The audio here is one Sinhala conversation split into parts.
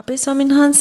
අපේ ස්වාමින්වහන්ස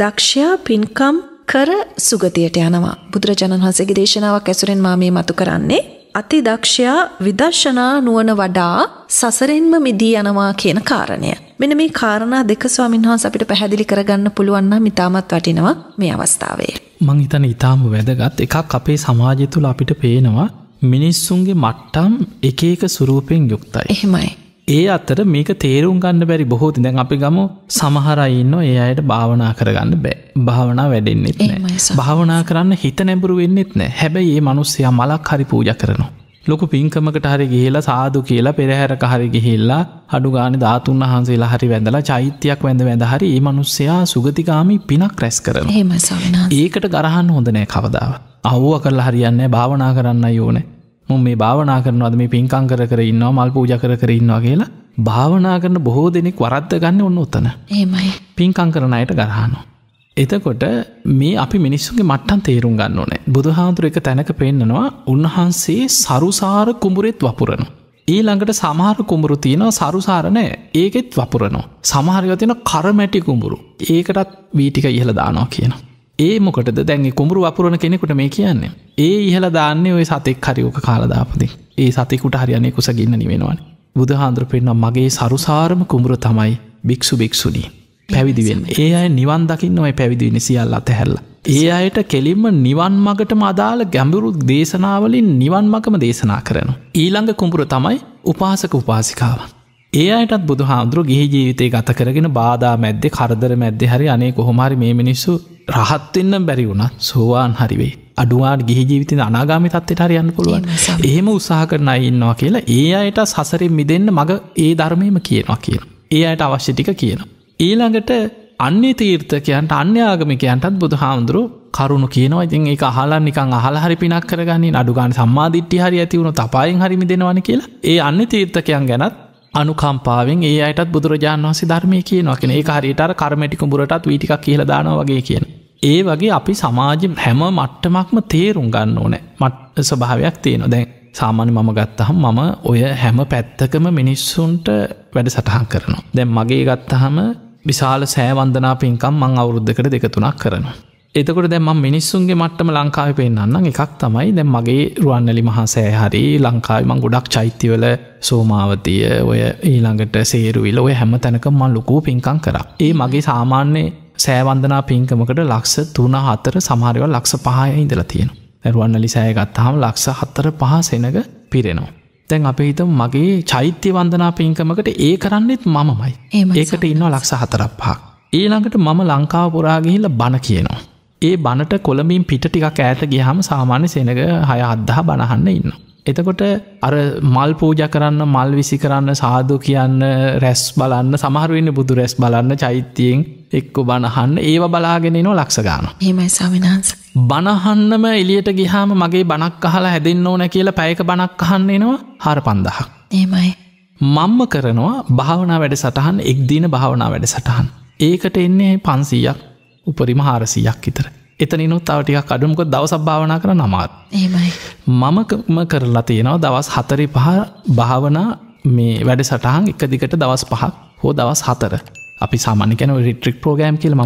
දක්ෂයා පින්කම් කර සුගතියට යනවා. බුදුරජාණන් වහන්සේගේ දේශනාවක් ඇසුරෙන් මා මේ මතු කරන්නේ. අති දක්ෂයා විදර්ශනා නුවණ වඩා සසරෙන්ම මිදී යනවා කියන කාරණය. මෙන්න මේ කාරණා දෙක ස්වාමින්වහන්ස අපිට පැහැදිලි කරගන්න පුළුවන් නම් ඉතාමත් වටිනවා මේ අවස්ථාවේ. මං හිතන ඉතාම වැදගත් එකක් අපේ සමාජය තුළ අපිට පේනවා මිනිස්සුන්ගේ මට්ටම් එක එක සුරූපයෙන් යුක්තයි. එහෙමයි. ඒ අත්තර මේක තේරුම් ගන්න බැරි බොහෝති දැන් අපි ගම සමහරයින්න ඒ අයට භාවනා කරගන්න බෑ භාවනා වැඩෙන්න්නෙත් නෑ භාවනා කරන්න හිත නැඹුරු වෙන්නෙත් නෑ හැබැයි ඒ මනුස්සයා මලක් හරි පූජ කරනවා. ලොකු පින්කමකට හරි ගිහිලා සාදු කියලා පෙරහැර හරි ගිහිල්ලා අඩු ගාන ධාතුන් වහන්සේලා හරි වැඳලා චෛත්‍යයක් වැඳ වැඳ හරි ඒ මනුස්සයා සුගතිකාමි පිනක් රැස් කරන ඒකට ගරහන්න හොඳනෑ කවදාව. අව්ුව කරලා හරියන්න භාවනා කරන්න යෝනෑ මු මේ භාවනා කරනවද මේ පින්කං කර කර ඉන්නවා මල් පූජ කර කර ඉන්නවා කියලා භාවනා කරන බොහෝ දෙනෙක් වරද්ද ගන්න ඔන්න උත්තන ඒමයි පින්කං කරන අයට ගරහනු. එතකොට මේ අපි මිනිස්සුගේ මට්ටන් තේරුම් ගන්න ඕනේ බුදුහාන්තුර එක තැනක පෙන්න්නනවා උන්වහන්සේ සරුසාර කුඹුරෙත් වපුරනු. ඊළඟට සමහර කුඹුරු තියෙනව සරුසාරණය ඒකෙත් වපුරනෝ. සමහරයතින කරමැටි කුඹුරු ඒකටත් වීටික ඉහළ දානවා කියනවා. ඒ මොකට දැන් කුඹරු වපුරන කෙනෙකුට මේ කියන්නේ. ඒ ඉහල දාන්නේ ඔය සතෙක් හරිෝක කාලදාපති ඒ සතෙකුට හරියනෙ කුස ගන්න නිවෙනවන. බුදහාන්ද්‍ර පෙන්න්නම් මගේ සරුසාරම කුඹර තමයි භික්ෂු භික්ෂුණී. පැවිදිවෙන් ඒ අය නිවන් දකින්න ඔය පැවිදිවෙන සියල්ල අතහැල්ල. ඒ අයට කෙලින්ම නිවන් මගටම අදාළ ගැඹුරු දේශනාවලින් නිවන් මගම දේශනා කරනු. ඊළඟ කුඹුර තමයි උපාසක උපාසිකාවන්. ඒ අයටත් බුදු හාමුදුරු ගිහි ජීවිතය ගත කරගෙන බාධා මැද්දෙ කරදර මැද්දෙ හරි අනේ කොහොමරි මේ මිනිස්සු රහත්වෙන්න බැරි වුණත් සෝවාන් හරිවේ අඩුවාන් ගිහි ජීවිතන අනාගාමි තත්වට හරියන්න පුළුවන් එහෙම උත්සාහ කරන ඉන්නවා කියලා ඒ අයට සසරෙන් මිදන්න මඟ ඒ ධර්මයම කියනවා කියන. ඒ අයට අවශ්‍යටික කියන. ඊළඟට අන්නේ තීර්ථකයන්ට අන්‍යාගමිකයන්ටත් බුදු හාමුදුරු කරුණු කියනවා ඉතින් ඒ අහලා නිකං අහල හරි පිනක් කරගන්නේ අඩුගාන සම්මාධිට්ටි හරි ඇතිවුණු තපායෙන් හරිමි දෙෙනවන කියලා ඒ අන්න තීර්ථකයන් ගැනත් අනුකම්පාවෙන් ඒ අයටත් බුදුරජාණන් වහසේ ධර්මය කියනවකින ඒ හරිටර කර්මටික බුරටත් වීටික් කියලදානවා වගේ කියන. ඒ වගේ අපි සමාජ හැම මට්ටමක්ම තේරුම් ගන්න ඕනෑ මට් ස්වභාවයක් තියෙන දැන් සාමාන්‍ය මම ගත්තහම් මම ඔය හැම පැත්තකම මිනිස්සුන්ට වැඩ සටහන් කරනවා. දැන් මගේ ගත්තහම විශාල සෑවන්දනා පින්කම් මං අවුරුද්ධකට දෙකතුනක් කරනවා. එතකොට දැම මිනිස්සුන්ගේ මට්ටම ලංකාව පෙන්න්න එකක් තමයි දැ මගේ රුවන්නලි මහසෑ හරි ලංකාවමං ගොඩක් චෛත්‍යවල සෝමාවතිය ඔය ඊළඟට සේරුවිල ඔය හැම තැනක මල් ලොකූ පින්කං කර. ඒ මගේ සාමාන්‍ය සෑවන්දනා පින්කමකට ලක්ස තුන හතර සමහරව ලක්ෂ පහය ඉඳලා තියෙන. ඇරුවන්නලි සෑගත්තාහම ලක්ෂ හත්තර පහ සෙනක පිරෙනවා. තැන් අප හිත මගේ චෛත්‍ය වන්දනා පින්කමකට ඒ කරන්නෙත් මමමයි ඒකට ඉන්න ලක්ෂ හතරක් පහක්. ඊළඟට මම ලංකාව පුරාගහිල බණ කියනවා. ඒ බණට කොළඹින් පිට ටිකක් ඈත ගියහම සාමාන්‍ය සෙනග හය අද්දා බණහන්න ඉන්න. එතකොට අර මල් පූජ කරන්න මල් විසි කරන්න සාධ කියන්න රැස් බලන්න සමහරුවන්න බුදු රැස් බලන්න චෛත්‍යයෙන් එක්කු බණහන්න ඒව බලාගෙන නො ලක්සගාන ඒමයි සවිනාන්ස. බණහන්නම එලියට ගිහාම මගේ බණක් අහලා හැදෙන්න්න ඕන කියලා පැයක බණක් අහන්නේෙනවා හර පන්දහක්. ඒමයි. මම්ම කරනවා භාවනා වැඩ සටහන් එක්දින භාවනා වැඩ සටහන්. ඒකට එන්නේ පන්සීයක් උපරිම හාරසීයක් ඉතර. එතනිනු තවටික කඩුමක දවසක් භාවනා කර නමාත්. මමම කරලා තියෙනවා දවස් හතරි පහ භාවනා මේ වැඩ සටහන් එක දිගට දවස් පහක් හෝ දවස් හතර. අපි සාමානිකන රිට්‍රික් ප්‍රෝගෑම් කියල ම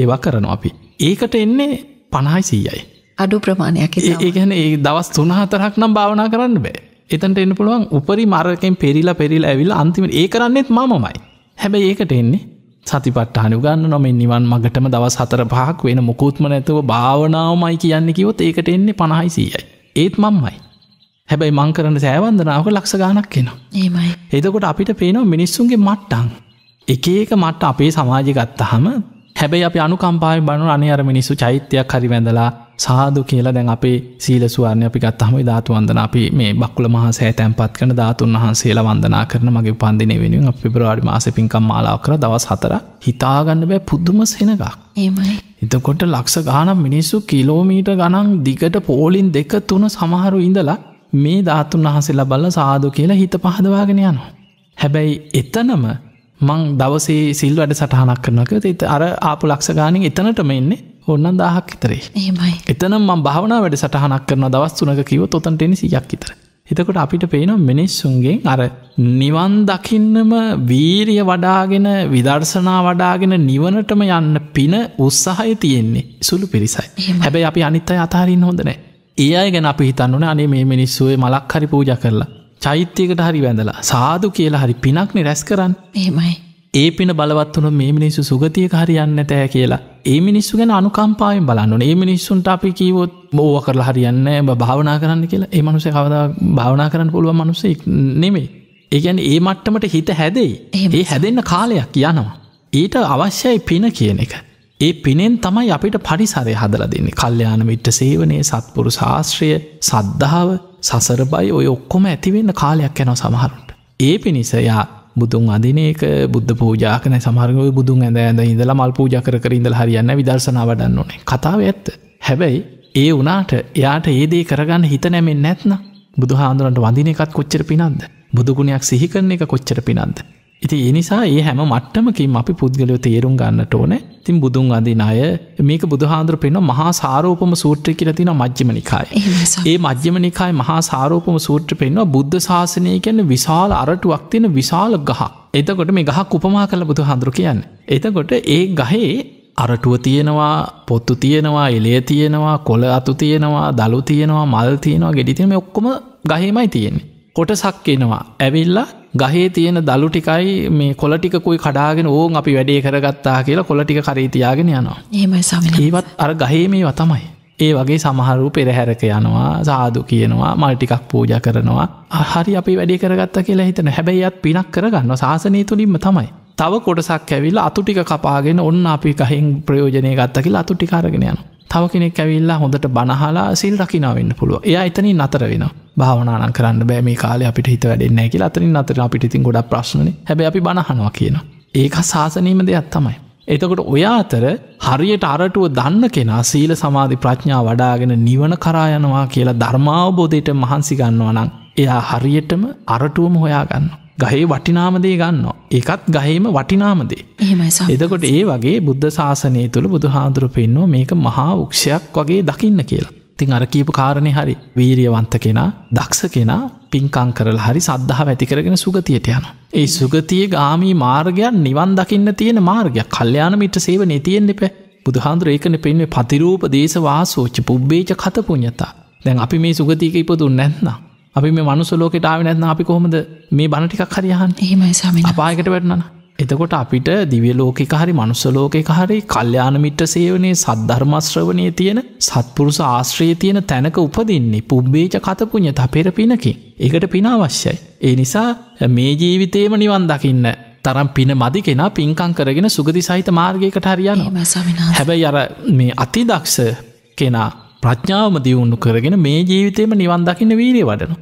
ඒවා කරනවා අපි. ඒකට එන්නේ පණහයි සීයයි. අඩු ප්‍රමාණයක් ඒගැන ඒ දවස් තුනහතරක් නම් භාවනා කරන්න බෑ. එතන්ට එන්න පුළුවන් උපරි මාරකෙන් පෙරිලා පෙරිල් ඇවිල් අන්තිම ඒ කරන්නෙත් මමයි. හැබැ ඒකට එන්නේ සතිපට්ටහන ගන්න නොමෙන් නිවන් මගටම දවස් හතර පහක් වෙන මුකුත්ම නැතුව භාවනාවමයි කියන්නේ කිවොත් ඒකට එන්නේ පණහයි සීයයි. ඒත් මංමයි. හැබැයි මංකරන සෑවන්දනාවක ලක්ෂ ගානක් කෙනවා. ඒමයි. එදකොට අපිට පේනව මිනිස්සුන්ගේ මට්ටං. එක ඒක මට්ට අපේ සමාජගත්තහම හැබැයි අප අනුකම්පායි බනු අනි අර මිනිස්සු චෛත්‍යයක් හරි වැඳලා සාදු කියලා දැන් අපේ සීල සුවර්ණය අපි ගත්තහමයි ධාතුවන්දන අපි මේ බක්කුල මහ සෑ තැන්පත් කන ධාතුන් වහන්සේලා වන්දනා කරන මගේ පන්දින වෙනුවෙන් අප පිබරවාඩි මාස පින්කම් මාලාව කර දවස් හතර හිතාගන්න බෑ පුද්දුම සෙනගක් ඒමයි එතකොට ලක්ෂ ගානම් මිනිස්සු කිලෝමීට ගණන් දිගට පෝලින් දෙක තුන සමහරු ඉඳලා මේ ධාතුන් වහසෙලා බල්ල සාදු කියලා හිත පහදවාගෙන යනවා. හැබැයි එතනම මං දවසේ සිල් වැඩ සටහනක් කරනක ති අර ආපු ලක්ෂ ගානින් එතනටම එන්නේ ඔන්නන් දාහක් ඉතරේ ඒමයි එතන ම භාවන වැඩ සටහනක් කරන දවස් තුනක කිව තොතන්ට එනිසියක් ඉතර එතකොට අපිට පේන මිනිස්සුන්ගේ අර නිවන් දකින්නම වීරිය වඩාගෙන විදර්ශනා වඩාගෙන නිවනටම යන්න පින උත්සාහය තියෙන්නේ සුළු පිරිසයි හැබැයි අපි අනිත්තයි අතාරින් හොඳනෑ ඒ අය ගැන අපි හිතන්නුන අනේ මේ මිනිස්සුවේ මලක් හරි පූජ කරලා චෛත්‍යයකට හරි වැඳලා සාදු කියලා හරි පිනක්නේ රැස් කරන්න එමයි ඒ පින බලවත් වුණු මේ මිනිස්සු සුගතිය හරියන්න තෑ කියලා ඒ මිනිස්සු ගැන අනුකම්පාවෙන් බලන්න ඒ මිනිස්සුන්ට අපි කීවොත් මෝව කරලා හරියන්න භාවනා කරන්න කියලා ඒ මනුස කවදා භාවනා කරන්න පුළුව මනුස්සෙක් නෙමේ ඒගැන ඒ මට්ටමට හිත හැදෙයි ඒ හැදෙන්න්න කාලයක් යනවා ඊට අවශ්‍යයි පින කියන එක ඒ පිනෙන් තමයි අපිට පරිසරය හදල දෙන්නේ කල්්‍යයාන මිට්ට සේවනය සත්පුරු ශාස්ත්‍රය සද්ධාව සසර බයි ඔය ඔක්කොම ඇතිවෙන්න කාලයක් යනව සමහරුට. ඒ පිණිස යා බුදුන් අධිනක බුද්ධ පූජාකන සමහරග බුදුන් ඇඳ ඇඳ ඉඳලා මල් පූජකර ඉඳල හරියන්න විදර්ශනා වඩන්න ඕනේ කතාව ඇත්ත. හැබැයි ඒ වනාට එයාට ඒදේ කරගන්න හිත නැමෙන් නැත්න බුදු හාන්දුරන්ට වඳන එකත් කොච්චර පිනන්ද බුදුගුණයක් සිහිකරන එක කොච්චර පිනන්ද. ඉති එනිසා ඒ හැම මට්ටමකින් අපි පුද්ගලයෝ තේරුම් ගන්නට ඕනේ තින් බුදුන් අඳන අය මේක බුදුහාන්දුර පෙන්ව මහා සාරෝපම සූත්‍රය කියල තින මජ්‍යම නිකායි. ඒ මජ්‍යම නිකායි මහා සාරෝපම සූත්‍ර පෙන්වා බුද්ධ ශාසනය කැන විශාල අරටුවක් තියෙන විශාල ගහ. එතකොට මේ ගහක් උපමා කළ බුදු හාන්දුර කියන්න. එතකොට ඒ ගහේ අරටුව තියෙනවා පොත්තු තියෙනවා එලේ තියෙනවා කොළ අතු තියෙනවා දළු තියෙනවා මල් තියෙනවා ගෙඩිතිනම ඔක්කොම ගහෙමයි තියෙන්නේ. කොටසක් එනවා ඇවිල්ලා ගහේ තියෙන දළු ටිකයි මේ කොලටිකුයි කඩාගෙන ඕන් අපි වැඩේ කරගත්තා කියලා කොලටික කරීතියාගෙන යනවා ඒවත් අර ගහේ මේ වතමයි ඒ වගේ සමහරු පෙරහැරක යනවා සාදු කියනවා මල්ටිකක් පූජ කරනවා අහරි අපි වැඩි කරගත්ත කියලා හිතන හැබැයිත් පිනක් කරගන්න ශසනය තුළින්ම තමයි තව කොටසක් ඇවිල් අතුටික කපාගෙන ඔන්න අපි කහෙන් ප්‍රයෝජනය ගත්ත කියලා අතුටිකාරගෙන යන තව කෙනෙක් ඇවිල්ලා හොඳට බනහලා සිල් රකිනාවන්න පුළුව එය එතනින් අතර වෙනවා භාවනාන කරන්න බෑ මේ කාල අපිට හිත වැඩෙන්න්න කියල අතරින් අතර අපිටිතින් ගොඩ ප්‍රශ්න හැබ අපි බණහනවා කියන ඒක ශාසනීම දෙයක් තමයි එතකොට ඔයා අතර හරියට අරටුව දන්න කෙනා සීල සමාධි ප්‍රඥා වඩාගෙන නිවන කරායනවා කියලා ධර්මාවබෝධයට මහන්සි ගන්නවනං එයා හරියටම අරටුවම හොයාගන්න ගහේ වටිනාමදේ ගන්නවා එකත් ගහේම වටිනාමදේ එදකොට ඒ වගේ බුද්ධ ශාසනය තුළ බුදු හාදුර පෙන්නවා මේක මහා උක්ෂයක් වගේ දකින්න කියලා තින් අර කියපු කාරණය හරි වීරියවන්ත කෙනා දක්ෂ කෙනා පින්කං කරලා හරි සද්ධහ වැතිකරගෙන සුගතියට යන. ඒ සුගතිය ගාමී මාර්ගයන් නිවන් දකින්න තියෙන මාර්ගයක් කල්්‍යයාන මිට සේව නතියෙන් එප බුදුහාන්දුර ඒකන පෙන්වේ පතිරූප දේශවා සෝච්ච පුබ්බේච කතපුුණ්ඥතා දැන් අපි මේ සුගතියක ඉපදුන් නැත්නම්. අපි මේ මනුසලෝකෙටාව නැත්න අපි කොහොමද මේ බණටිකක් හරියහන් ඒමයි සම පායකට වැටන්නන එතකොට අපිට දිවිය ලෝකෙක හරි මනුස්සලෝකෙක හරි කල්්‍යාන මිට්‍ර සේවනේ සද්ධර්මශ්‍රවනය තියෙන සත්පුරුස ආශ්‍රයේ තියෙන තැනක උපදින්නේ පුබ්බේච කතපුුණ තපෙර පිනකි. ඒකට පින අවශ්‍යයි. ඒ නිසා මේ ජීවිතේම නිවන් දකින්න. තරම් පින මදි කෙන පින්කං කරගෙන සුගති සහිත මාර්ගයකට හරියන හැබැයි අර මේ අතිදක්ෂ කෙනා ප්‍රඥාවම දියුණු කරගෙන මේ ජීවිතේම නිවන් දකින්න වීරය වඩනු.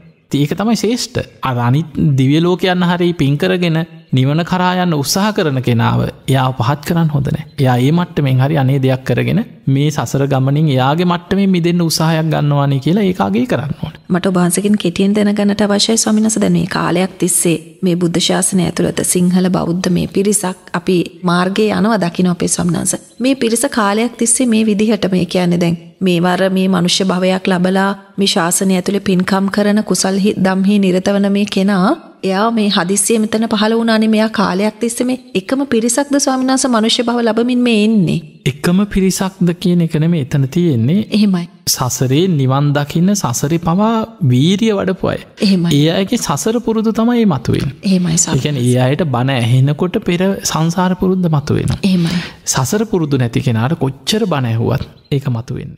ඒක තමයි ශේෂ්ඨ අරනි දිවියලෝකයන්න හරි පින්කරගෙන නිවන කරායන්න උත්සාහ කරන කෙනාව යා පහත් කරන්න හොඳනෑ යා ඒ මට්ට මෙෙන් හරි අනේ දෙයක් කරගෙන මේ සසර ගමනින් එයාගේ මට්ට මේ මිදන්න උසාහයක් ගන්නවානේ කියලා ඒකාගේ කරන්න ඕන මට ඔබහන්සකින් කෙටියෙන් දැනගන්නට අවශ්‍යයි ස්වමිනස දැනේ කාලයක් තිස්සේ මේ බුද්ධ ශාසනය ඇතුළත සිංහල බෞද්ධ මේ පිරිසක් අපි මාර්ගය යනවා දකින අපේ ස්වම්නාස මේ පිරිස කාලයක් තිස්සේ මේ විදිහට මේ කියන්නේ දැන් මේ වර මේ මනුෂ්‍ය භවයක් ලබලා මේ ශාසනය ඇතුළේ පින්කම් කරන කුසල්හි දම්හි නිරතවන මේ කෙනා එයා මේ හදිස්සිය මෙතන පහළ වුණානේ මෙයා කාලයක් තිස්සේ මේ එකම පිරිසක්ද ස්වාමිනාස මනුෂ්‍ය භව ලබමින් මේ එන්නේ එකම පිරිසක්ද කියන එකනම එතන තියෙන්නේ එහෙමයි සසරේ නිවන් දකින්න සසර පවා වීරිය වඩපුය එහම ඒගේ සසර පුරුදු තමයි මතුවෙන් ඒමයි ගැන ඒ අයට බණ ඇහෙනකොට පෙර සංසාර පුරුද්ධ මතුවෙන ඒමයි සසර පුරුදු නැති කෙනාට කොච්චර බණඇහුවත් ඒක මතුවෙන්න